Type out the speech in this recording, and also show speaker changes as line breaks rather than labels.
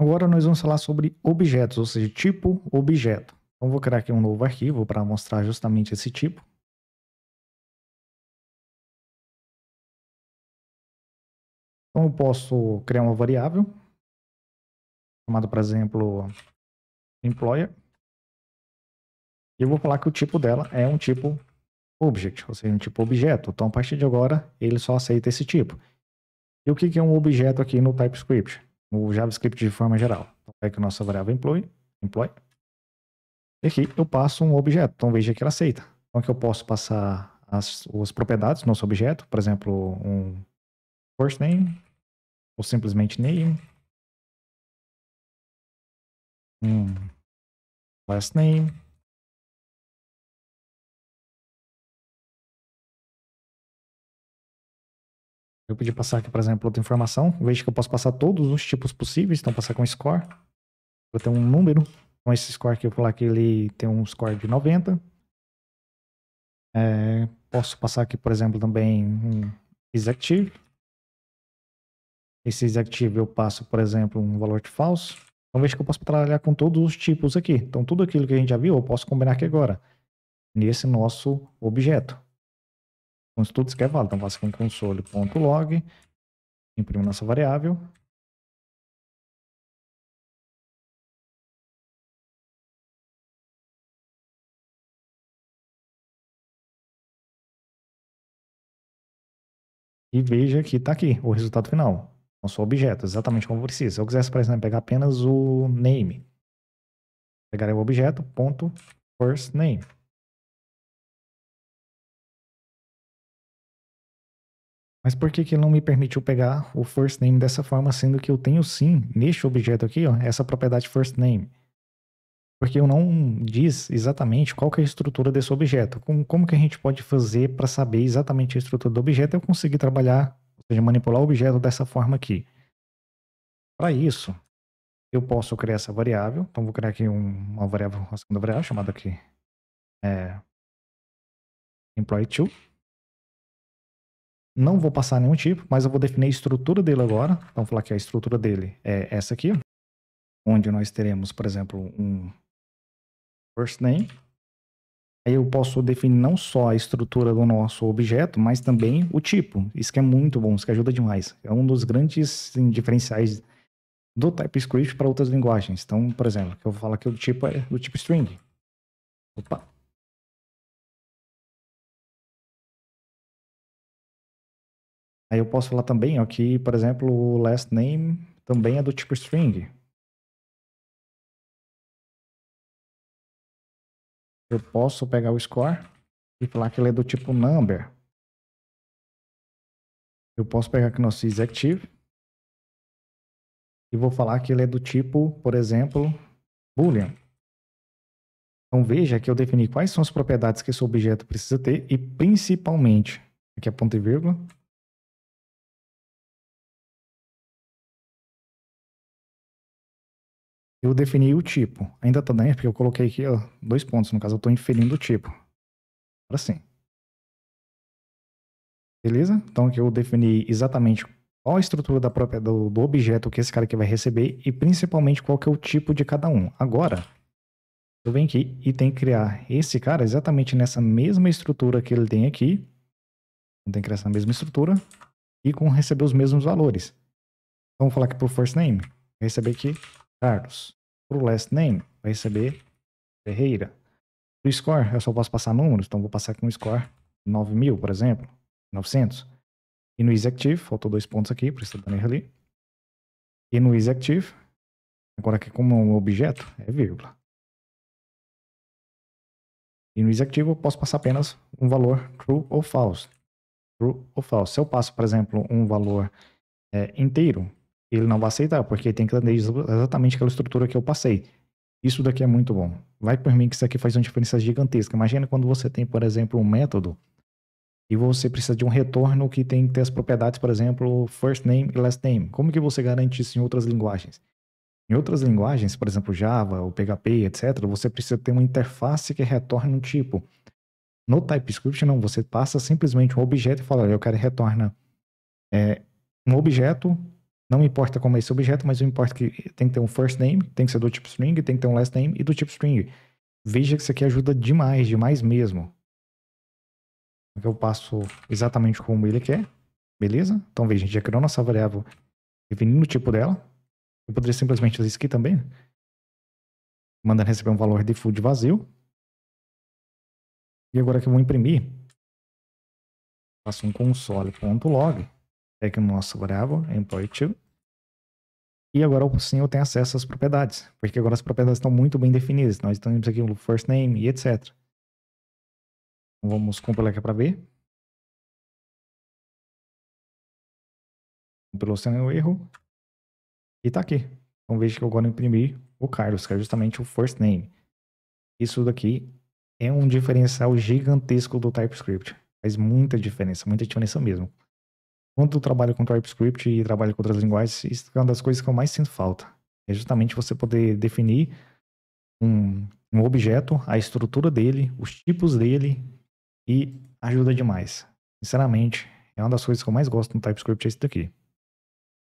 Agora nós vamos falar sobre objetos, ou seja, tipo objeto. Então vou criar aqui um novo
arquivo para mostrar justamente esse tipo. Então eu posso criar uma variável, chamada, por exemplo, employer.
E eu vou falar que o tipo dela é um tipo object, ou seja, um tipo objeto. Então a partir de agora ele só aceita esse tipo. E o que é um objeto aqui no TypeScript? o JavaScript de forma geral. Então, é que a nossa variável employee, employee. E aqui eu passo um objeto, então veja que ela aceita. Então aqui eu posso passar as, as propriedades do nosso objeto, por
exemplo, um first name, ou simplesmente name, um last name, Eu podia passar aqui, por exemplo, outra informação. Veja que eu posso passar todos os tipos possíveis.
Então, passar com score. Vou ter um número. Com então, esse score aqui, eu vou falar que ele tem um score de 90. É, posso passar aqui, por exemplo, também um isActive. Esse isActive eu passo, por exemplo, um valor de falso. Então, veja que eu posso trabalhar com todos os tipos aqui. Então, tudo aquilo que a gente já viu, eu posso combinar aqui agora. Nesse nosso objeto tudo isso que é válido. Então, faça com
console.log, imprimo nossa variável. E veja que está aqui o resultado final. Nosso objeto, exatamente como precisa. Se eu quisesse, por exemplo, pegar apenas o name, pegaria o objeto, ponto, first name. Mas por que, que ele não me permitiu pegar o first name dessa forma, sendo que eu tenho sim, neste
objeto aqui, ó, essa propriedade first name? Porque eu não diz exatamente qual que é a estrutura desse objeto. Como, como que a gente pode fazer para saber exatamente a estrutura do objeto e eu conseguir trabalhar, ou seja, manipular o objeto dessa forma aqui? Para isso,
eu posso criar essa variável. Então, vou criar aqui um, uma variável, uma segunda variável chamada aqui é, employee2
não vou passar nenhum tipo, mas eu vou definir a estrutura dele agora. Então, vou falar que a estrutura dele é essa aqui, onde nós teremos, por exemplo, um first name. Aí eu posso definir não só a estrutura do nosso objeto, mas também o tipo. Isso que é muito bom, isso que ajuda demais. É um dos grandes sim, diferenciais do
TypeScript para outras linguagens. Então, por exemplo, eu vou falar que o tipo é do tipo string. Opa, Aí eu posso falar também ó, que, por exemplo, o last name também é do tipo string. Eu posso pegar o score e falar que ele é do tipo number. Eu posso pegar aqui nosso isActive e vou falar que ele é do tipo, por exemplo, boolean. Então veja que eu defini quais são as propriedades que esse objeto precisa ter e principalmente, aqui é ponto e vírgula, eu defini o tipo. Ainda tá dentro, né? porque eu coloquei aqui ó, dois pontos. No caso, eu tô inferindo o tipo. Agora sim. Beleza?
Então aqui eu defini exatamente qual a estrutura da própria, do, do objeto que esse cara aqui vai receber e principalmente qual que é o tipo de cada um. Agora, eu venho aqui e tenho que criar esse cara exatamente nessa mesma estrutura que ele tem aqui. Tem que criar essa mesma estrutura e com receber os mesmos valores. Então, vou falar aqui por first name, receber aqui Carlos. Pro last name, vai receber Ferreira. Pro score, eu só posso passar números, então vou passar aqui um score 9000, por exemplo, 900.
E no isActive, faltou dois pontos aqui, por isso tá dando ali. E no isActive, agora aqui como um objeto, é vírgula. E no isActive eu posso passar apenas um valor true ou false. True ou false.
Se eu passo, por exemplo, um valor é, inteiro, ele não vai aceitar, porque tem que entender exatamente aquela estrutura que eu passei. Isso daqui é muito bom. Vai por mim que isso aqui faz uma diferença gigantesca. Imagina quando você tem, por exemplo, um método e você precisa de um retorno que tem que ter as propriedades, por exemplo, first name e last name. Como que você garante isso em outras linguagens? Em outras linguagens, por exemplo, Java ou PHP, etc., você precisa ter uma interface que retorne um tipo. No TypeScript, não. Você passa simplesmente um objeto e fala, eu quero retorna é, um objeto não importa como é esse objeto, mas o importa é que tem que ter um first name, tem que ser do tipo string, tem que ter um last name e do tipo string. Veja que isso aqui ajuda demais, demais mesmo. Eu passo exatamente como ele quer, beleza? Então veja, a gente já criou nossa variável definindo o tipo dela. Eu poderia
simplesmente fazer isso aqui também, mandando receber um valor default vazio. E agora que eu vou imprimir, faço um console.log Pega o nosso variável, employee to. E agora sim eu
tenho acesso às propriedades, porque agora as propriedades estão muito bem definidas. Nós temos aqui o first name e etc.
Então, vamos compilar aqui para ver. Compilou sem nenhum erro. E está aqui.
Então veja que eu agora imprimi o Carlos, que é justamente o first name. Isso daqui é um diferencial gigantesco do TypeScript. Faz muita diferença, muita diferença mesmo. Quando eu trabalho com TypeScript e trabalho com outras linguagens, isso é uma das coisas que eu mais sinto falta. É justamente você poder definir um, um objeto, a estrutura dele, os tipos dele e ajuda demais. Sinceramente, é uma das coisas que eu mais gosto no TypeScript é isso daqui.